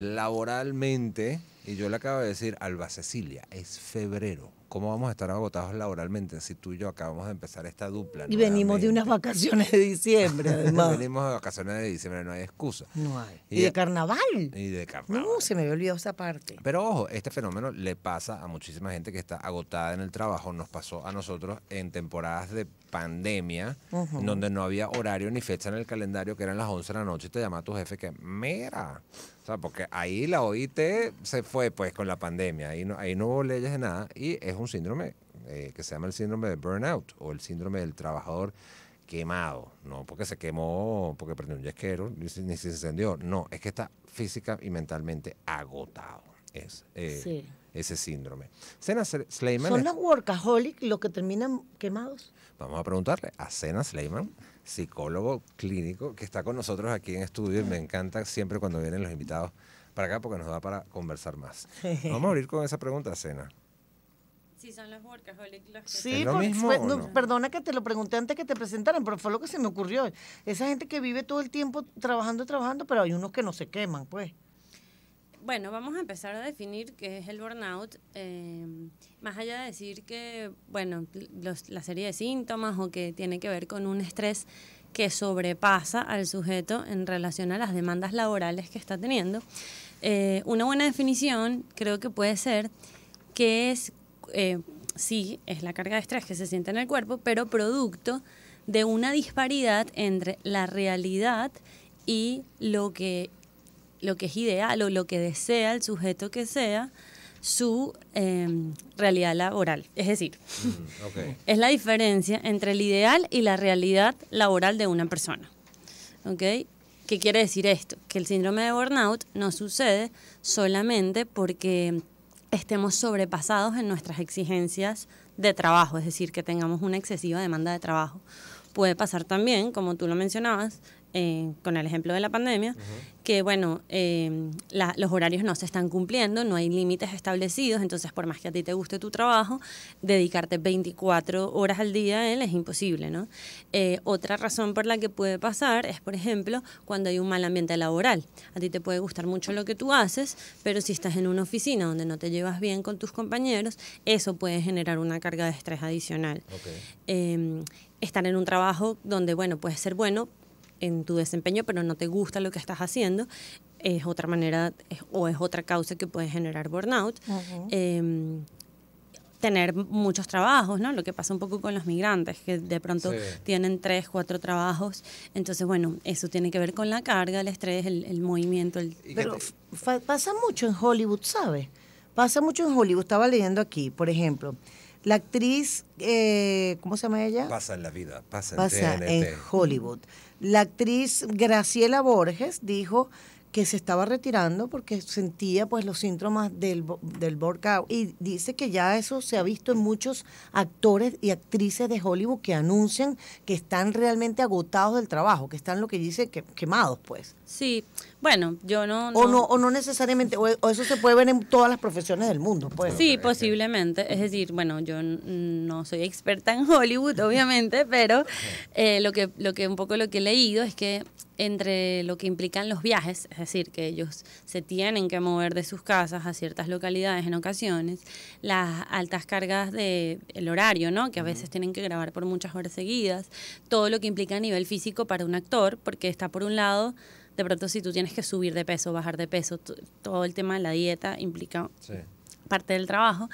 laboralmente, y yo le acabo de decir, Alba Cecilia, es febrero. ¿cómo vamos a estar agotados laboralmente si tú y yo acabamos de empezar esta dupla? Y venimos de unas vacaciones de diciembre, además. venimos de vacaciones de diciembre, no hay excusa. No hay. Y, de, carnaval. Y de carnaval. No, se me había olvidado esa parte. Pero ojo, este fenómeno le pasa a muchísima gente que está agotada en el trabajo. Nos pasó a nosotros en temporadas de pandemia, donde no había horario ni fecha en el calendario, que eran las 11 de la noche, y te llama tu jefe que, mira, o sea, porque ahí la OIT se fue pues con la pandemia, ahí no, ahí no hubo leyes de nada, y un síndrome eh, que se llama el síndrome de burnout o el síndrome del trabajador quemado, no porque se quemó, porque prendió un yesquero, ni se, encendió no, es que está física y mentalmente agotado. Es, eh, Ese síndrome. Sleiman. ¿Son los workaholics los que terminan quemados? Vamos a preguntarle a Sena Sleiman, psicólogo clínico, que está con nosotros aquí en estudio y me encanta siempre cuando vienen los invitados para acá porque nos da para conversar más. Vamos a abrir con esa pregunta, Sena. Sí, son los workaholics los que Sí, perdona que te lo pregunté antes que te presentaran, pero fue lo que se me ocurrió. Esa gente que vive todo el tiempo trabajando, trabajando, pero hay unos que no se queman, pues. Bueno, vamos a empezar a definir qué es el burnout, em, más allá de decir que, bueno, los, la serie de síntomas o que tiene que ver con un estrés que sobrepasa al sujeto en relación a las demandas laborales que está teniendo. Eh, una buena definición creo que puede ser que es eh, sí, es la carga de estrés que se siente en el cuerpo, pero producto de una disparidad entre la realidad y lo que, lo que es ideal o lo que desea el sujeto que sea su em, realidad laboral. Es decir, mm, es la diferencia entre el ideal y la realidad laboral de una persona. ¿Qué quiere decir esto? Que el síndrome de burnout no sucede solamente porque estemos sobrepasados en nuestras exigencias de trabajo, es decir, que tengamos una excesiva demanda de trabajo. Puede pasar también, como tú lo mencionabas, eh, con el ejemplo de la pandemia, que bueno, em, los horarios no se están cumpliendo, no hay límites establecidos, entonces por más que a ti te guste tu trabajo, dedicarte 24 horas al día a él es imposible, ¿no? Eh, otra razón por la que puede pasar es, por ejemplo, cuando hay un mal ambiente laboral. A ti te puede gustar mucho lo que tú haces, pero si estás en una oficina donde no te llevas bien con tus compañeros, eso puede generar una carga de estrés adicional. Em, estar en un trabajo donde, bueno, puede ser bueno, en tu desempeño, pero no te gusta lo que estás haciendo, es otra manera o es otra causa que puede generar burnout. Em, tener muchos trabajos, ¿no? Lo que pasa un poco con los migrantes, que de pronto tienen tres, cuatro trabajos. Entonces, bueno, eso tiene que ver con la carga, el estrés, el, movimiento. Pero pasa mucho en Hollywood, ¿sabes? Pasa mucho en Hollywood. Estaba leyendo aquí, por ejemplo, la actriz, eh, ¿cómo se llama ella? Pasa en la vida, pasa, en, en Hollywood. La actriz Graciela Borges dijo que se estaba retirando porque sentía pues los síntomas del, del y dice que ya eso se ha visto en muchos actores y actrices de Hollywood que anuncian que están realmente agotados del trabajo, que están lo que dice que, quemados pues. Sí, bueno, yo no... O no, o no necesariamente, o, eso se puede ver en todas las profesiones del mundo pues. Sí, posiblemente, es decir, bueno, yo no soy experta en Hollywood obviamente, pero eh, lo, que, lo que un poco lo que he leído es que entre lo que implican los viajes, es decir, que ellos se tienen que mover de sus casas a ciertas localidades en ocasiones, las altas cargas del horario, ¿no? que a veces tienen que grabar por muchas horas seguidas, todo lo que implica a nivel físico para un actor, porque está por un lado de pronto si tú tienes que subir de peso, bajar de peso, todo el tema de la dieta implica parte del trabajo.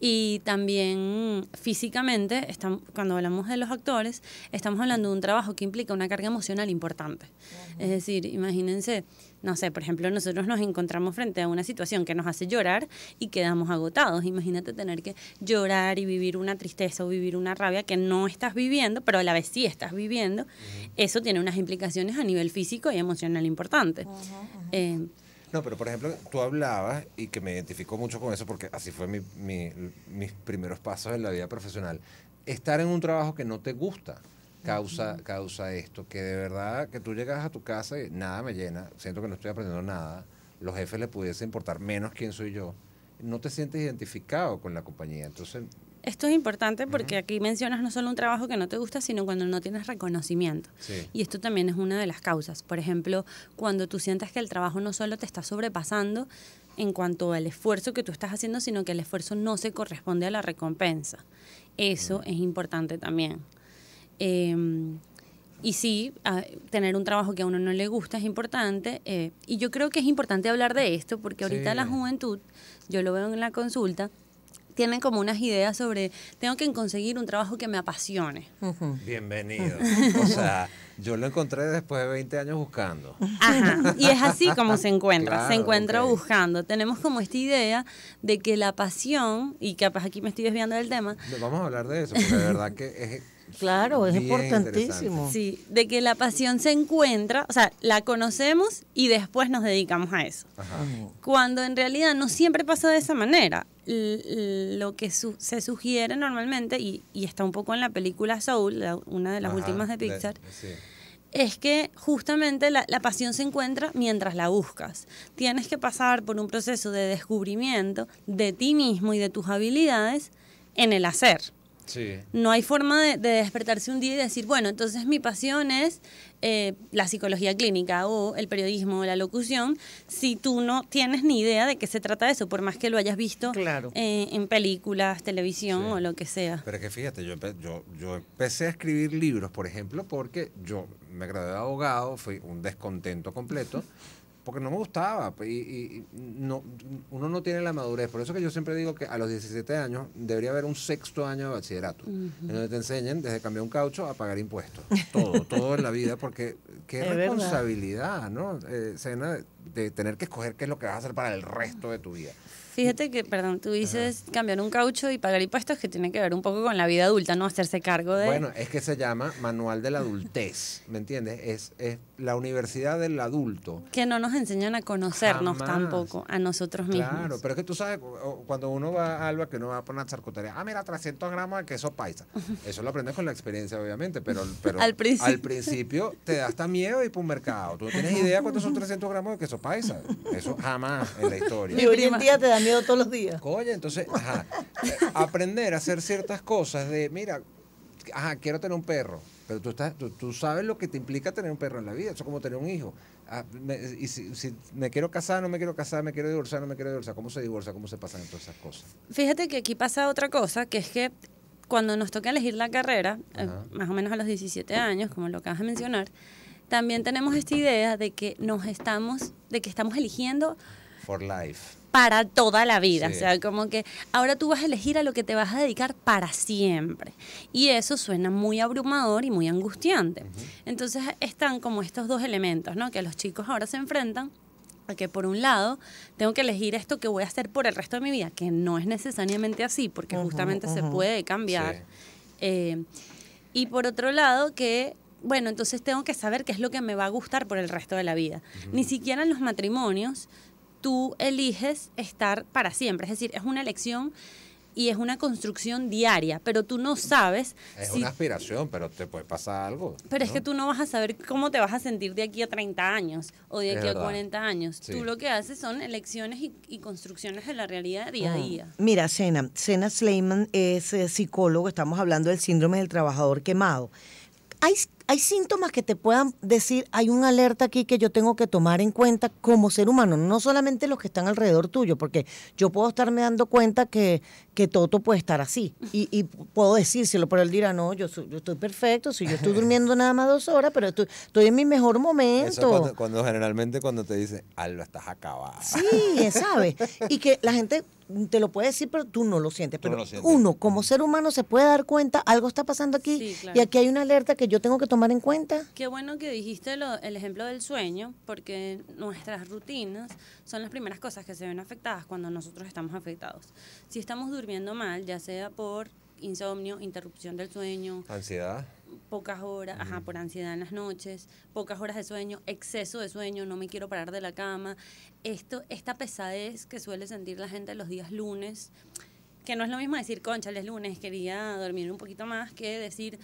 Y también físicamente, estamos, cuando hablamos de los actores, estamos hablando de un trabajo que implica una carga emocional importante. Es decir, imagínense, no sé, por ejemplo, nosotros nos encontramos frente a una situación que nos hace llorar y quedamos agotados. Imagínate tener que llorar y vivir una tristeza o vivir una rabia que no estás viviendo, pero a la vez sí estás viviendo. Eso tiene unas implicaciones a nivel físico y emocional importante. Eh, no, pero por ejemplo, tú hablabas y que me identificó mucho con eso porque así fue mis primeros pasos en la vida profesional. Estar en un trabajo que no te gusta causa, causa esto, que de verdad que tú llegas a tu casa y nada me llena, siento que no estoy aprendiendo nada, los jefes les pudiese importar menos quién soy yo, no te sientes identificado con la compañía. Entonces esto es importante porque aquí mencionas no solo un trabajo que no te gusta, sino cuando no tienes reconocimiento. Y esto también es una de las causas. Por ejemplo, cuando tú sientas que el trabajo no solo te está sobrepasando en cuanto al esfuerzo que tú estás haciendo, sino que el esfuerzo no se corresponde a la recompensa. Eso mm. es importante también. Em, y sí, tener un trabajo que a uno no le gusta es importante. Eh, y yo creo que es importante hablar de esto porque ahorita la juventud, yo lo veo en la consulta, tienen como unas ideas sobre, tengo que conseguir un trabajo que me apasione. Bienvenido. O sea, yo lo encontré después de 20 años buscando. Ajá, y es así como se encuentra, se encuentra buscando. Tenemos como esta idea de que la pasión, y capaz aquí me estoy desviando del tema. Vamos a hablar de eso, porque de verdad que es Claro, es importantísimo. Sí, de que la pasión se encuentra, o sea, la conocemos y después nos dedicamos a eso. Cuando en realidad no siempre pasa de esa manera. lo que se sugiere normalmente, y, está un poco en la película Soul, una de las últimas de Pixar, es que justamente la pasión se encuentra mientras la buscas. Tienes que pasar por un proceso de descubrimiento de ti mismo y de tus habilidades en el hacer. No hay forma de, despertarse un día y decir, bueno, entonces mi pasión es eh, la psicología clínica o el periodismo o la locución, si tú no tienes ni idea de qué se trata eso, por más que lo hayas visto claro. Eh, en películas, televisión o lo que sea. Pero es que fíjate, yo, yo, yo empecé a escribir libros, por ejemplo, porque yo me gradué de abogado, fui un descontento completo porque no me gustaba. Pues, y, no, uno no tiene la madurez. Por eso que yo siempre digo que a los 17 años debería haber un sexto año de bachillerato, en donde te enseñen desde cambiar un caucho a pagar impuestos. Todo, todo en la vida, porque qué responsabilidad, ¿no? Eh, cena, de tener que escoger qué es lo que vas a hacer para el resto de tu vida. Fíjate que, perdón, tú dices cambiar un caucho y pagar impuestos que tiene que ver un poco con la vida adulta, no hacerse cargo de... Bueno, es que se llama manual de la adultez, ¿me entiendes? Es, la universidad del adulto. Que no nos enseñan a conocernos tampoco, a nosotros mismos. Claro, pero es que tú sabes, cuando uno va a Alba, que uno va a una charcutería, ah, mira, 300 gramos de queso paisa. Eso lo aprendes con la experiencia, obviamente, pero, al, principio. te da hasta miedo ir por un mercado. Tú no tienes idea cuántos son 300 gramos de queso eso jamás en la historia. Y hoy en día te da miedo todos los días. Oye, entonces, ajá, aprender a hacer ciertas cosas de, mira, ajá, quiero tener un perro. Pero tú, estás, tú, sabes lo que te implica tener un perro en la vida. Eso es como tener un hijo. Ah, y si, me quiero casar, no me quiero casar, me quiero divorciar, no me quiero divorciar. ¿Cómo se divorcia? ¿Cómo se pasan todas esas cosas? Fíjate que aquí pasa otra cosa, que es que cuando nos toca elegir la carrera, eh, más o menos a los 17 años, como lo acabas de mencionar, también tenemos esta idea de que nos estamos, de que estamos eligiendo For life. Para toda la vida. O sea, como que ahora tú vas a elegir a lo que te vas a dedicar para siempre. Y eso suena muy abrumador y muy angustiante. Entonces están como estos dos elementos, ¿no? Que los chicos ahora se enfrentan a que por un lado tengo que elegir esto que voy a hacer por el resto de mi vida, que no es necesariamente así, porque justamente se puede cambiar. Eh, y por otro lado que bueno, entonces tengo que saber qué es lo que me va a gustar por el resto de la vida. Ni siquiera en los matrimonios tú eliges estar para siempre, es decir, es una elección y es una construcción diaria, pero tú no sabes. Es una aspiración, pero te puede pasar algo. Pero es que tú no vas a saber cómo te vas a sentir de aquí a 30 años o de aquí a 40 años. Tú lo que haces son elecciones y, construcciones de la realidad día a ah, día. Mira, Sena, Sena Sleiman es eh, psicólogo, estamos hablando del síndrome del trabajador quemado. Hay hay síntomas que te puedan decir, hay un alerta aquí que yo tengo que tomar en cuenta como ser humano, no solamente los que están alrededor tuyo, porque yo puedo estarme dando cuenta que, que Toto puede estar así y, y puedo decírselo, pero él dirá, no, yo, yo estoy perfecto, si yo estoy durmiendo nada más dos horas, pero estoy, estoy en mi mejor momento. cuando, generalmente cuando te dice, lo estás acabado. Sí, ¿sabes? Y que la gente te lo puede decir, pero tú no lo sientes. Pero uno, como ser humano, se puede dar cuenta, algo está pasando aquí y aquí hay una alerta que yo tengo que tomar en cuenta. Qué bueno que dijiste el ejemplo del sueño, porque nuestras rutinas son las primeras cosas que se ven afectadas cuando nosotros estamos afectados. Si estamos durmiendo mal, ya sea por insomnio, interrupción del sueño, ansiedad pocas horas, ajá, por ansiedad en las noches, pocas horas de sueño, exceso de sueño, no me quiero parar de la cama. Esto, esta pesadez que suele sentir la gente los días lunes, que no es lo mismo decir, concha, es lunes, quería dormir un poquito más, que decir,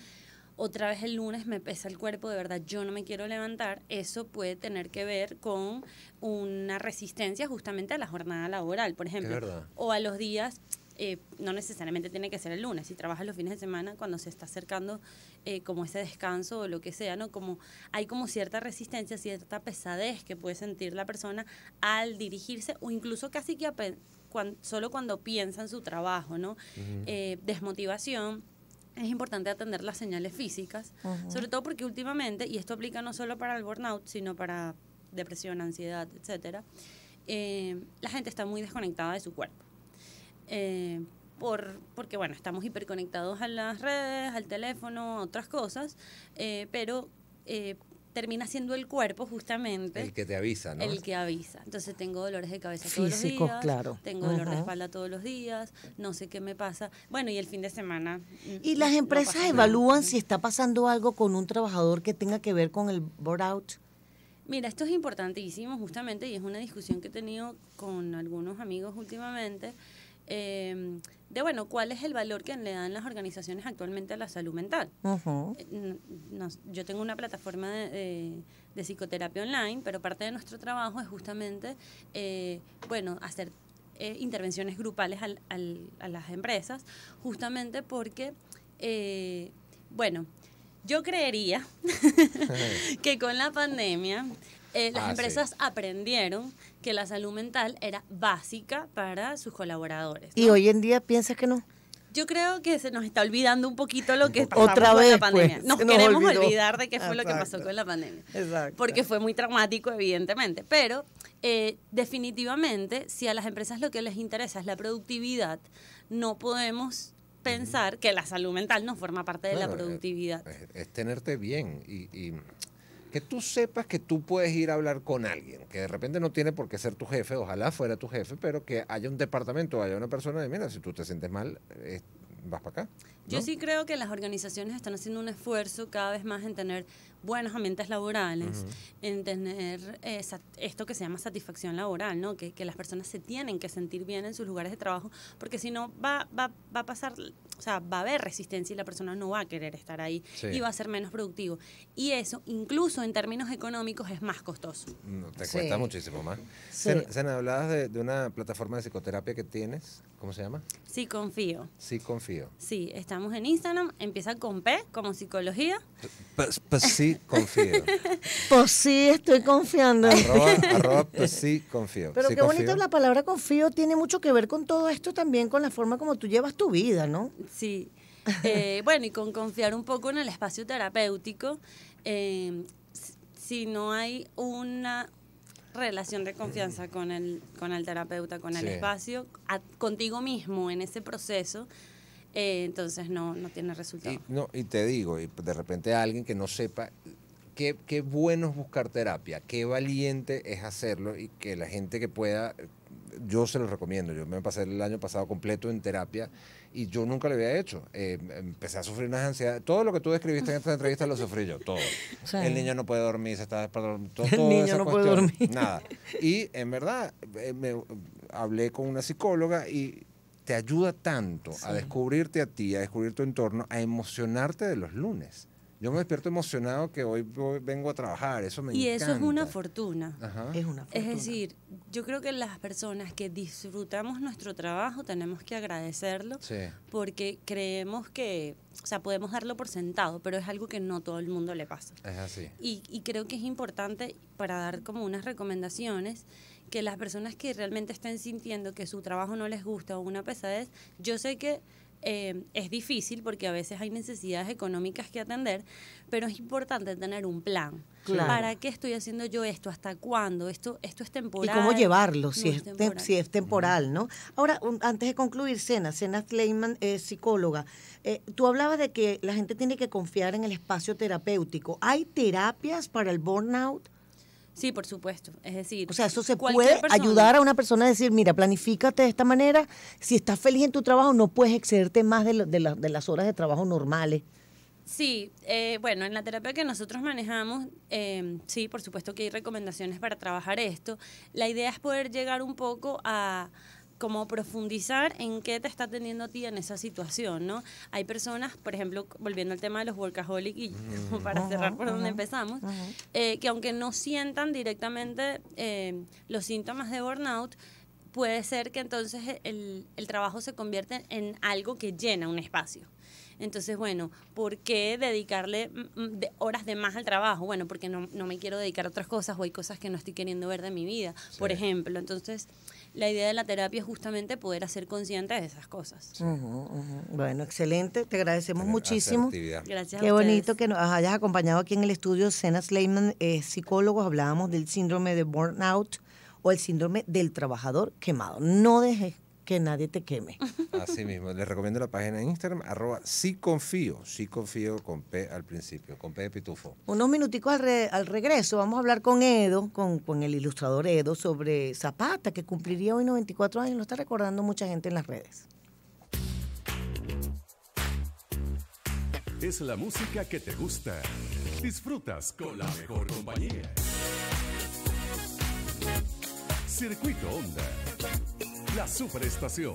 otra vez el lunes me pesa el cuerpo, de verdad yo no me quiero levantar, eso puede tener que ver con una resistencia justamente a la jornada laboral, por ejemplo, o a los días eh, no necesariamente tiene que ser el lunes, si trabaja los fines de semana cuando se está acercando eh, como ese descanso o lo que sea, ¿no? Como hay como cierta resistencia, cierta pesadez que puede sentir la persona al dirigirse o incluso casi que solo cuando piensa en su trabajo, ¿no? Eh, desmotivación es importante atender las señales físicas, sobre todo porque últimamente, y esto aplica no solo para el burnout, sino para depresión, ansiedad, etcétera, la gente está muy desconectada de su cuerpo. Eh, por, porque bueno, estamos hiperconectados a las redes, al teléfono, a otras cosas, eh, pero eh, termina siendo el cuerpo justamente. El que te avisa, El que avisa. Entonces tengo dolores de cabeza todos los días. claro. Tengo dolor de espalda todos los días, no sé qué me pasa. Bueno, y el fin de semana. ¿Y las empresas evalúan si está pasando algo con un trabajador que tenga que ver con el burnout? Mira, esto es importantísimo justamente y es una discusión que he tenido con algunos amigos últimamente. Em, de, bueno, cuál es el valor que le dan las organizaciones actualmente a la salud mental. Eh, yo tengo una plataforma de, psicoterapia online, pero parte de nuestro trabajo es justamente, eh, bueno, hacer eh, intervenciones grupales a las empresas, justamente porque, bueno, yo creería que con la pandemia las ah, empresas aprendieron que la salud mental era básica para sus colaboradores. ¿Y hoy en día piensas que no? Yo creo que se nos está olvidando un poquito lo que pasó con la pues. pandemia. nos, queremos olvidar de qué fue lo que pasó con la pandemia. Exacto. Porque fue muy traumático, evidentemente. Pero eh, definitivamente, si a las empresas lo que les interesa es la productividad, no podemos pensar que la salud mental no forma parte de la eh, productividad. Es, tenerte bien y que tú sepas que tú puedes ir a hablar con alguien, que de repente no tiene por qué ser tu jefe, ojalá fuera tu jefe, pero que haya un departamento, haya una persona de, mira, si tú te sientes mal, eh, vas para acá. Yo sí creo que las organizaciones están haciendo un esfuerzo cada vez más en tener buenos ambientes laborales, en tener eh, esto que se llama satisfacción laboral, ¿no? Que, las personas se tienen que sentir bien en sus lugares de trabajo, porque si no va, va, a pasar, o sea, va a haber resistencia y la persona no va a querer estar ahí y va a ser menos productivo. Y eso, incluso en términos económicos, es más costoso. te cuesta muchísimo más. ¿Se han hablado de, de, una plataforma de psicoterapia que tienes, ¿cómo se llama? Sí, confío. Sí, confío. Sí, está Estamos en Instagram, empieza con P, como psicología. Pues, sí, confío. pues sí, estoy confiando. Arroba, pues sí, confío. Pero qué bonito la palabra confío, tiene mucho que ver con todo esto también, con la forma como tú llevas tu vida, ¿no? Sí. Eh, bueno, y con confiar un poco en el espacio terapéutico, em, si no hay una relación de confianza con el, con el terapeuta, con el espacio, contigo mismo en ese proceso, eh, entonces no, no tiene resultado. Y, no, y te digo, y de repente a alguien que no sepa, qué, qué bueno es buscar terapia, qué valiente es hacerlo y que la gente que pueda, yo se lo recomiendo, yo me pasé el año pasado completo en terapia y yo nunca lo había hecho. Eh, empecé a sufrir unas ansiedades. Todo lo que tú describiste en esta entrevista lo sufrí yo, todo. El niño no puede dormir, se está despertando todo, El niño no puede dormir. Nada. Y en verdad, eh, me, hablé con una psicóloga y te ayuda tanto a descubrirte a ti, a descubrir tu entorno, a emocionarte de los lunes. Yo me despierto emocionado que hoy, vengo a trabajar, eso me y encanta. Y eso es una fortuna. Es una fortuna. Es decir, yo creo que las personas que disfrutamos nuestro trabajo tenemos que agradecerlo porque creemos que, o sea, podemos darlo por sentado, pero es algo que no todo el mundo le pasa. Es así. y creo que es importante para dar como unas recomendaciones que las personas que realmente estén sintiendo que su trabajo no les gusta o una pesadez, yo sé que eh, es difícil porque a veces hay necesidades económicas que atender, pero es importante tener un plan. ¿Para qué estoy haciendo yo esto? ¿Hasta cuándo? Esto, esto es temporal. Y cómo llevarlo si, es, temporal. si es temporal, ¿no? Ahora, antes de concluir, Sena, Sena Fleiman es psicóloga. Eh, tú hablabas de que la gente tiene que confiar en el espacio terapéutico. ¿Hay terapias para el burnout? Sí, por supuesto. Es decir, o sea, eso se puede ayudar a una persona a decir, mira, planifícate de esta manera. Si estás feliz en tu trabajo, no puedes excederte más de, las horas de trabajo normales. Sí, eh, bueno, en la terapia que nosotros manejamos, em, sí, por supuesto que hay recomendaciones para trabajar esto. La idea es poder llegar un poco a, como profundizar en qué te está atendiendo a ti en esa situación, ¿no? Hay personas, por ejemplo, volviendo al tema de los workaholics, y mm. para cerrar por donde empezamos, eh, que aunque no sientan directamente eh, los síntomas de burnout, puede ser que entonces el, trabajo se convierta en algo que llena un espacio. Entonces, bueno, ¿por qué dedicarle horas de más al trabajo? Bueno, porque no, me quiero dedicar a otras cosas o hay cosas que no estoy queriendo ver de mi vida, por ejemplo. Entonces, la idea de la terapia es justamente poder hacer conscientes de esas cosas. Bueno, excelente, te agradecemos muchísimo. Gracias. Qué bonito que nos hayas acompañado aquí en el estudio. Sena Sleiman, es eh, psicólogo. hablábamos del síndrome de burnout o el síndrome del trabajador quemado. No dejes que nadie te queme. Así mismo, les recomiendo la página en Instagram, arroba si confío, si confío con P al principio, con P de Pitufo. Unos minuticos al, regreso, vamos a hablar con Edo, con, con, el ilustrador Edo, sobre Zapata, que cumpliría hoy 94 años, lo está recordando mucha gente en las redes. Es la música que te gusta. Disfrutas con la mejor compañía. Circuito Onda la superestación.